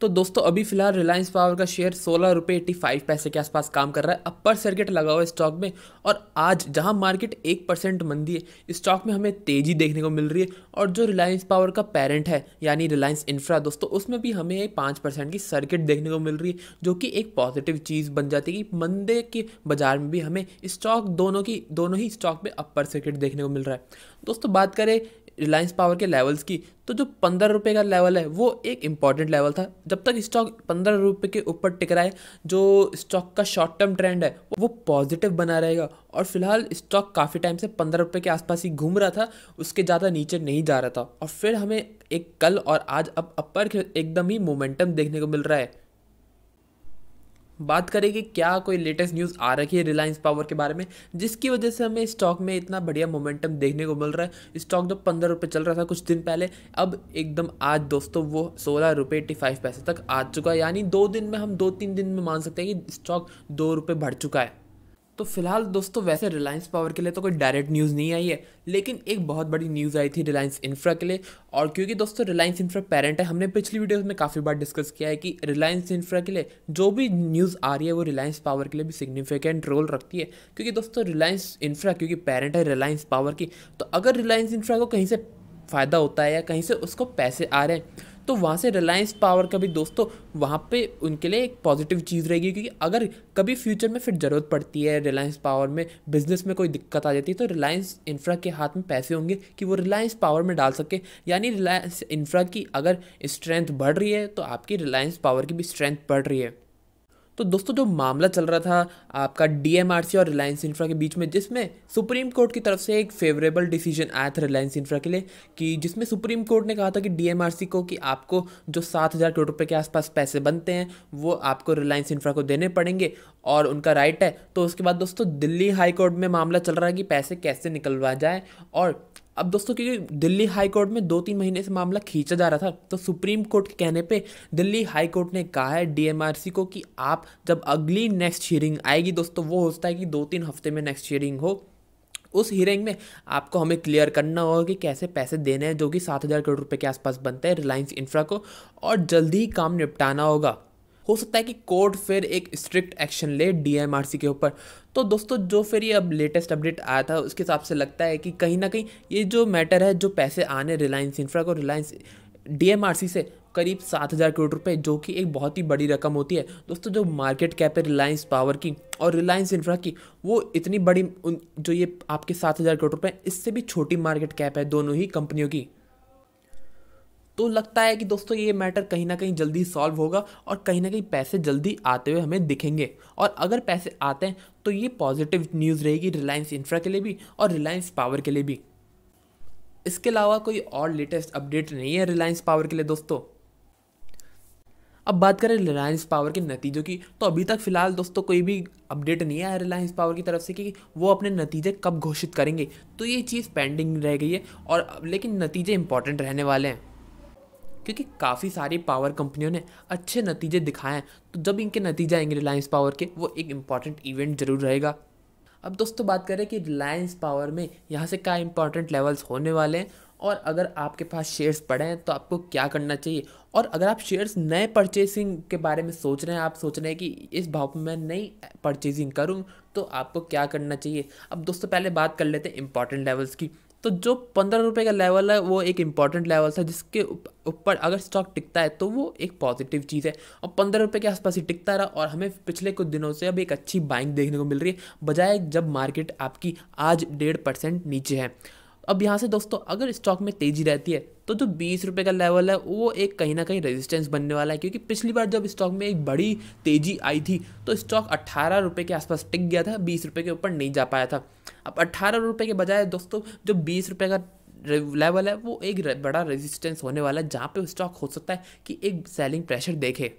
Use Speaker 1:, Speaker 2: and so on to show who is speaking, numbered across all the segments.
Speaker 1: तो दोस्तों अभी फिलहाल रिलायंस पावर का शेयर सोलह रुपये एट्टी फाइव पैसे के आसपास काम कर रहा है अपर सर्किट लगा हुआ है स्टॉक में और आज जहां मार्केट एक परसेंट मंदी है स्टॉक में हमें तेज़ी देखने को मिल रही है और जो रिलायंस पावर का पेरेंट है यानी रिलायंस इंफ्रा दोस्तों उसमें भी हमें पाँच परसेंट की सर्किट देखने को मिल रही है जो कि एक पॉजिटिव चीज़ बन जाती है कि मंदे के बाजार में भी हमें स्टॉक दोनों की दोनों ही स्टॉक में अपर सर्किट देखने को मिल रहा है दोस्तों बात करें रिलायंस पावर के लेवल्स की तो जो पंद्रह रुपये का लेवल है वो एक इम्पॉर्टेंट लेवल था जब तक स्टॉक पंद्रह रुपये के ऊपर टिकराए जो स्टॉक का शॉर्ट टर्म ट्रेंड है वो पॉजिटिव बना रहेगा और फिलहाल स्टॉक काफ़ी टाइम से पंद्रह रुपये के आसपास ही घूम रहा था उसके ज़्यादा नीचे नहीं जा रहा था और फिर हमें एक कल और आज अब अपर एकदम ही मोमेंटम देखने को मिल रहा है बात करेंगे क्या कोई लेटेस्ट न्यूज़ आ रखी है रिलायंस पावर के बारे में जिसकी वजह से हमें स्टॉक में इतना बढ़िया मोमेंटम देखने को मिल रहा है स्टॉक जब पंद्रह रुपये चल रहा था कुछ दिन पहले अब एकदम आज दोस्तों वो सोलह रुपये एट्टी फाइव पैसे तक आ चुका है यानी दो दिन में हम दो तीन दिन में मान सकते हैं कि स्टॉक दो रुपये बढ़ चुका है तो फिलहाल दोस्तों वैसे रिलायंस पावर के लिए तो कोई डायरेक्ट न्यूज़ नहीं आई है लेकिन एक बहुत बड़ी न्यूज़ आई थी रिलायंस इंफ्रा के लिए और क्योंकि दोस्तों रिलायंस इंफ्रा पेरेंट है हमने पिछली वीडियोस में काफ़ी बार डिस्कस किया है कि रिलायंस इंफ्रा के लिए जो भी न्यूज़ आ रही है वो रिलायंस पावर के लिए भी सिग्निफिकेंट रोल रखती है क्योंकि दोस्तों रिलायंस इंफ्रा क्योंकि पेरेंट है रिलायंस पावर की तो अगर रिलायंस इंफ्रा को कहीं से फ़ायदा होता है या कहीं से उसको पैसे आ रहे हैं तो वहाँ से रिलायंस पावर का भी दोस्तों तो वहाँ पे उनके लिए एक पॉजिटिव चीज़ रहेगी क्योंकि अगर कभी फ्यूचर में फिर ज़रूरत पड़ती है रिलायंस पावर में बिजनेस में कोई दिक्कत आ जाती है तो रिलायंस इंफ्रा के हाथ में पैसे होंगे कि वो रिलायंस पावर में डाल सके यानी रिलायंस इंफ्रा की अगर स्ट्रेंथ बढ़ रही है तो आपकी रिलायंस पावर की भी स्ट्रेंथ बढ़ रही है तो दोस्तों जो मामला चल रहा था आपका डीएमआरसी और रिलायंस इंफ्रा के बीच में जिसमें सुप्रीम कोर्ट की तरफ से एक फेवरेबल डिसीजन आया था रिलायंस इंफ्रा के लिए कि जिसमें सुप्रीम कोर्ट ने कहा था कि डीएमआरसी को कि आपको जो सात हज़ार करोड़ रुपये के आसपास पैसे बनते हैं वो आपको रिलायंस इंफ्रा को देने पड़ेंगे और उनका राइट है तो उसके बाद दोस्तों दिल्ली हाई कोर्ट में मामला चल रहा है कि पैसे कैसे निकलवा जाए और अब दोस्तों क्योंकि दिल्ली हाई कोर्ट में दो तीन महीने से मामला खींचा जा रहा था तो सुप्रीम कोर्ट के कहने पे दिल्ली हाई कोर्ट ने कहा है डीएमआरसी को कि आप जब अगली नेक्स्ट हियरिंग आएगी दोस्तों वो होता है कि दो तीन हफ्ते में नेक्स्ट हियरिंग हो उस हियरिंग में आपको हमें क्लियर करना होगा कि कैसे पैसे देने हैं जो कि सात हज़ार करोड़ रुपये के आसपास बनते हैं रिलायंस इंफ्रा को और जल्दी ही काम निपटाना होगा हो सकता है कि कोर्ट फिर एक स्ट्रिक्ट एक्शन ले डी के ऊपर तो दोस्तों जो फिर ये अब लेटेस्ट अपडेट आया था उसके हिसाब से लगता है कि कहीं ना कहीं ये जो मैटर है जो पैसे आने रिलायंस इंफ्रा को रिलायंस डीएमआरसी से करीब सात हज़ार करोड़ रुपए जो कि एक बहुत ही बड़ी रकम होती है दोस्तों जो मार्केट कैप है रिलायंस पावर की और रिलायंस इंफ्रा की वो इतनी बड़ी जो ये आपके सात हज़ार करोड़ रुपए इससे भी छोटी मार्केट कैप है दोनों ही कंपनियों की तो लगता है कि दोस्तों ये मैटर कहीं ना कहीं जल्दी सॉल्व होगा और कहीं ना कहीं पैसे जल्दी आते हुए हमें दिखेंगे और अगर पैसे आते हैं तो ये पॉजिटिव न्यूज़ रहेगी रिलायंस इंफ्रा के लिए भी और रिलायंस पावर के लिए भी इसके अलावा कोई और लेटेस्ट अपडेट नहीं है रिलायंस पावर के लिए दोस्तों अब बात करें रिलायंस पावर के नतीजों की तो अभी तक फिलहाल दोस्तों कोई भी अपडेट नहीं आया रिलायंस पावर की तरफ से कि वो अपने नतीजे कब घोषित करेंगे तो ये चीज़ पेंडिंग रह गई है और लेकिन नतीजे इंपॉर्टेंट रहने वाले हैं क्योंकि काफ़ी सारी पावर कंपनियों ने अच्छे नतीजे दिखाए हैं तो जब इनके नतीजे आएंगे रिलायंस पावर के वो एक इम्पॉर्टेंट इवेंट ज़रूर रहेगा अब दोस्तों बात करें कि रिलायंस पावर में यहाँ से क्या इंपॉर्टेंट लेवल्स होने वाले हैं और अगर आपके पास शेयर्स पड़े हैं तो आपको क्या करना चाहिए और अगर आप शेयर्स नए परचेसिंग के बारे में सोच रहे हैं आप सोच रहे हैं कि इस भाव में मैं नई परचेजिंग करूँ तो आपको क्या करना चाहिए अब दोस्तों पहले बात कर लेते हैं इंपॉर्टेंट लेवल्स की तो जो पंद्रह रुपये का लेवल है वो एक इंपॉर्टेंट लेवल था जिसके ऊपर अगर स्टॉक टिकता है तो वो एक पॉजिटिव चीज़ है और पंद्रह रुपये के आसपास ही टिकता रहा और हमें पिछले कुछ दिनों से अब एक अच्छी बाइंग देखने को मिल रही है बजाय जब मार्केट आपकी आज डेढ़ परसेंट नीचे है अब यहाँ से दोस्तों अगर स्टॉक में तेजी रहती है तो जो बीस रुपये का लेवल है वो एक कहीं ना कहीं रेजिस्टेंस बनने वाला है क्योंकि पिछली बार जब स्टॉक में एक बड़ी तेजी आई थी तो स्टॉक अट्ठारह रुपये के आसपास टिक गया था बीस रुपये के ऊपर नहीं जा पाया था अब अट्ठारह रुपये के बजाय दोस्तों जो बीस रुपये का लेवल है वो एक बड़ा रेजिस्टेंस होने वाला है जहाँ पर स्टॉक हो सकता है कि एक सेलिंग प्रेशर देखे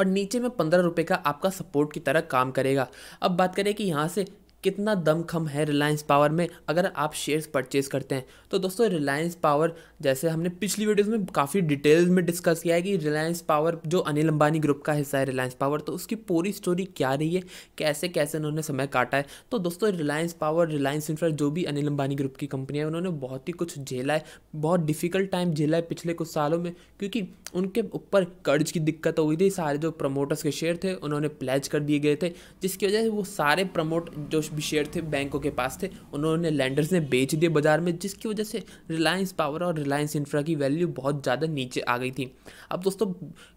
Speaker 1: और नीचे में पंद्रह रुपये का आपका सपोर्ट की तरह काम करेगा अब बात करें कि यहाँ से कितना दमखम है रिलायंस पावर में अगर आप शेयर्स परचेज़ करते हैं तो दोस्तों रिलायंस पावर जैसे हमने पिछली वीडियोस में काफ़ी डिटेल्स में डिस्कस किया है कि रिलायंस पावर जो अनिल अंबानी ग्रुप का हिस्सा है रिलायंस पावर तो उसकी पूरी स्टोरी क्या रही है कैसे कैसे उन्होंने समय काटा है तो दोस्तों रिलायंस पावर रिलायंस इंफ्रा जो भी अनिल अंबानी ग्रुप की कंपनी है उन्होंने बहुत ही कुछ झेला है बहुत डिफ़िकल्ट टाइम झेला है पिछले कुछ सालों में क्योंकि उनके ऊपर कर्ज की दिक्कत हो गई थी सारे जो प्रमोटर्स के शेयर थे उन्होंने प्लेज कर दिए गए थे जिसकी वजह से वो सारे प्रमोट जो कुछ भी शेयर थे बैंकों के पास थे उन्होंने लैंडर्स ने बेच दिए बाजार में जिसकी वजह से रिलायंस पावर और रिलायंस इंफ्रा की वैल्यू बहुत ज़्यादा नीचे आ गई थी अब दोस्तों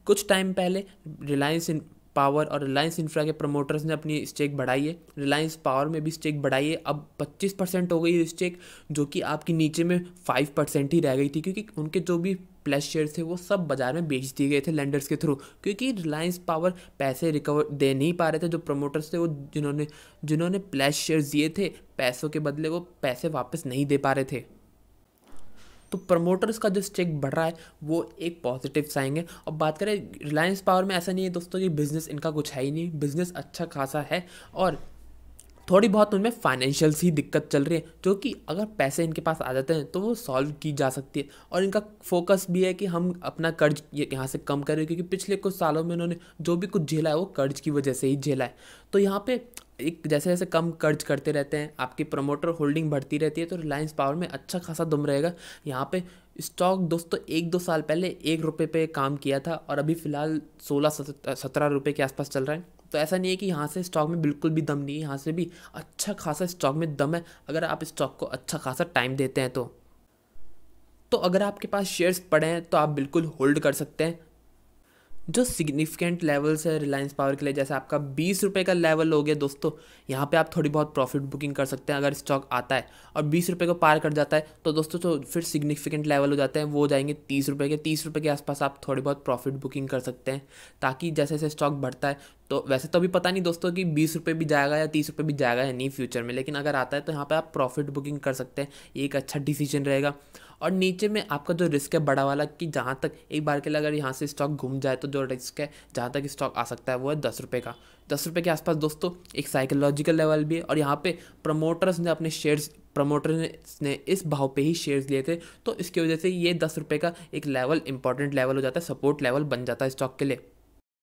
Speaker 1: कुछ टाइम पहले रिलायंस पावर और रिलायंस इंफ्रा के प्रमोटर्स ने अपनी स्टेक बढ़ाई है रिलायंस पावर में भी स्टेक बढ़ाई है अब 25 परसेंट हो गई है स्टेक जो कि आपकी नीचे में 5 परसेंट ही रह गई थी क्योंकि उनके जो भी प्लस शेयर थे वो सब बाजार में बेच दिए गए थे लेंडर्स के थ्रू क्योंकि रिलायंस पावर पैसे रिकवर दे नहीं पा रहे थे जो प्रमोटर्स थे वो जिन्होंने जिन्होंने प्लस शेयर दिए थे पैसों के बदले वो पैसे वापस नहीं दे पा रहे थे तो प्रमोटर्स का जो स्टेक बढ़ रहा है वो एक पॉजिटिव साइन है और बात करें रिलायंस पावर में ऐसा नहीं है दोस्तों कि बिज़नेस इनका कुछ है ही नहीं बिज़नेस अच्छा खासा है और थोड़ी बहुत तो उनमें फाइनेंशियल्स ही दिक्कत चल रही है जो कि अगर पैसे इनके पास आ जाते हैं तो वो सॉल्व की जा सकती है और इनका फोकस भी है कि हम अपना कर्ज यहाँ से कम करें क्योंकि पिछले कुछ सालों में इन्होंने जो भी कुछ झेला है वो कर्ज की वजह से ही झेला है तो यहाँ पे एक जैसे जैसे कम कर्ज करते रहते हैं आपकी प्रमोटर होल्डिंग बढ़ती रहती है तो रिलायंस पावर में अच्छा खासा दम रहेगा यहाँ पे स्टॉक दोस्तों एक दो साल पहले एक रुपये पे काम किया था और अभी फ़िलहाल सोलह सत्रह रुपये के आसपास चल रहा है तो ऐसा नहीं है कि यहाँ से स्टॉक में बिल्कुल भी दम नहीं है यहाँ से भी अच्छा खासा स्टॉक में दम है अगर आप स्टॉक को अच्छा खासा टाइम देते हैं तो तो अगर आपके पास शेयर्स पड़े हैं तो आप बिल्कुल होल्ड कर सकते हैं जो सिग्निफिकेंट लेवल्स है रिलायंस पावर के लिए जैसे आपका बीस रुपये का लेवल हो गया दोस्तों यहाँ पे आप थोड़ी बहुत प्रॉफिट बुकिंग कर सकते हैं अगर स्टॉक आता है और बीस रुपये को पार कर जाता है तो दोस्तों तो फिर सिग्निफिकेंट लेवल हो जाते हैं वो जाएंगे तीस रुपये के तीस रुपये के आसपास आप थोड़ी बहुत प्रॉफिट बुकिंग कर सकते हैं ताकि जैसे जैसे स्टॉक बढ़ता है तो वैसे तो अभी पता नहीं दोस्तों कि बीस रुपये भी जाएगा या तीस रुपये भी जाएगा या नहीं फ्यूचर में लेकिन अगर आता है तो यहाँ पर आप प्रॉफिट बुकिंग कर सकते हैं ये एक अच्छा डिसीजन रहेगा और नीचे में आपका जो रिस्क है बड़ा वाला कि जहाँ तक एक बार के लिए अगर यहाँ से स्टॉक घूम जाए तो जो रिस्क है जहाँ तक स्टॉक आ सकता है वो है दस रुपये का दस रुपये के आसपास दोस्तों एक साइकोलॉजिकल लेवल भी है और यहाँ पे प्रमोटर्स ने अपने शेयर्स प्रमोटर्स ने इस भाव पे ही शेयर्स लिए थे तो इसकी वजह से ये दस रुपये का एक लेवल इंपॉर्टेंट लेवल हो जाता है सपोर्ट लेवल बन जाता है स्टॉक के लिए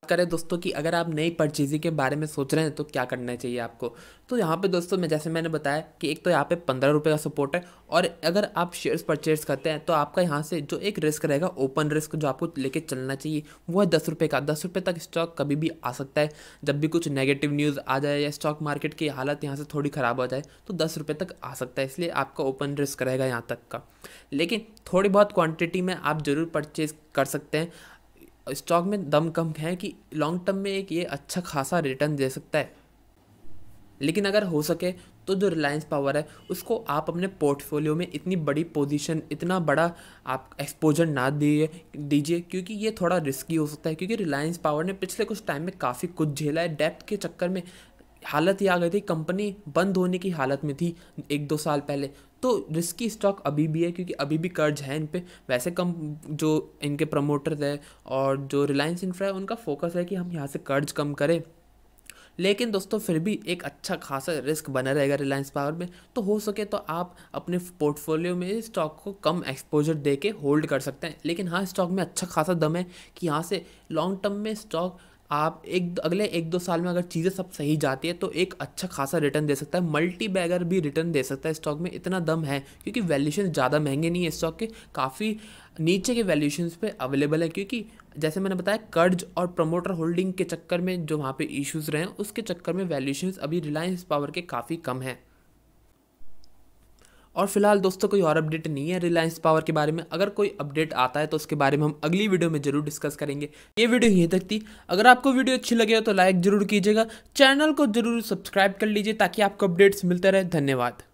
Speaker 1: करें दोस्तों कि अगर आप नई परचेजी के बारे में सोच रहे हैं तो क्या करना चाहिए आपको तो यहाँ पे दोस्तों मैं जैसे मैंने बताया कि एक तो यहाँ पे पंद्रह रुपये का सपोर्ट है और अगर आप शेयर्स परचेज करते हैं तो आपका यहाँ से जो एक रिस्क रहेगा ओपन रिस्क जो आपको लेके चलना चाहिए वो है दस रुपये का दस रुपये तक स्टॉक कभी भी आ सकता है जब भी कुछ नेगेटिव न्यूज़ आ जाए या स्टॉक मार्केट की हालत यहाँ से थोड़ी ख़राब हो जाए तो दस रुपये तक आ सकता है इसलिए आपका ओपन रिस्क रहेगा यहाँ तक का लेकिन थोड़ी बहुत क्वान्टिटी में आप ज़रूर परचेज़ कर सकते हैं स्टॉक में दम कम है कि लॉन्ग टर्म में एक ये अच्छा खासा रिटर्न दे सकता है लेकिन अगर हो सके तो जो रिलायंस पावर है उसको आप अपने पोर्टफोलियो में इतनी बड़ी पोजीशन इतना बड़ा आप एक्सपोजर ना दिए दीजिए क्योंकि ये थोड़ा रिस्की हो सकता है क्योंकि रिलायंस पावर ने पिछले कुछ टाइम में काफ़ी कुछ झेला है डेप्थ के चक्कर में हालत ही आ गई थी कंपनी बंद होने की हालत में थी एक दो साल पहले तो रिस्की स्टॉक अभी भी है क्योंकि अभी भी कर्ज है इन पर वैसे कम जो इनके प्रमोटर्स है और जो रिलायंस इंफ्रा है उनका फोकस है कि हम यहाँ से कर्ज कम करें लेकिन दोस्तों फिर भी एक अच्छा खासा रिस्क बना रहेगा रिलायंस पावर में तो हो सके तो आप अपने पोर्टफोलियो में स्टॉक को कम एक्सपोजर दे के होल्ड कर सकते हैं लेकिन हाँ स्टॉक में अच्छा खासा दम है कि यहाँ से लॉन्ग टर्म में स्टॉक आप एक अगले एक दो साल में अगर चीज़ें सब सही जाती है तो एक अच्छा खासा रिटर्न दे सकता है मल्टी बैगर भी रिटर्न दे सकता है स्टॉक में इतना दम है क्योंकि वैल्यूशन ज़्यादा महंगे नहीं है स्टॉक के काफ़ी नीचे के वैल्यूशन पे अवेलेबल है क्योंकि जैसे मैंने बताया कर्ज और प्रमोटर होल्डिंग के चक्कर में जो वहाँ पे इश्यूज रहे हैं उसके चक्कर में वैल्यूशन अभी रिलायंस पावर के काफ़ी कम हैं और फिलहाल दोस्तों कोई और अपडेट नहीं है रिलायंस पावर के बारे में अगर कोई अपडेट आता है तो उसके बारे में हम अगली वीडियो में जरूर डिस्कस करेंगे ये वीडियो यहीं तक थी अगर आपको वीडियो अच्छी लगे हो तो लाइक जरूर कीजिएगा चैनल को जरूर सब्सक्राइब कर लीजिए ताकि आपको अपडेट्स मिलते रहे धन्यवाद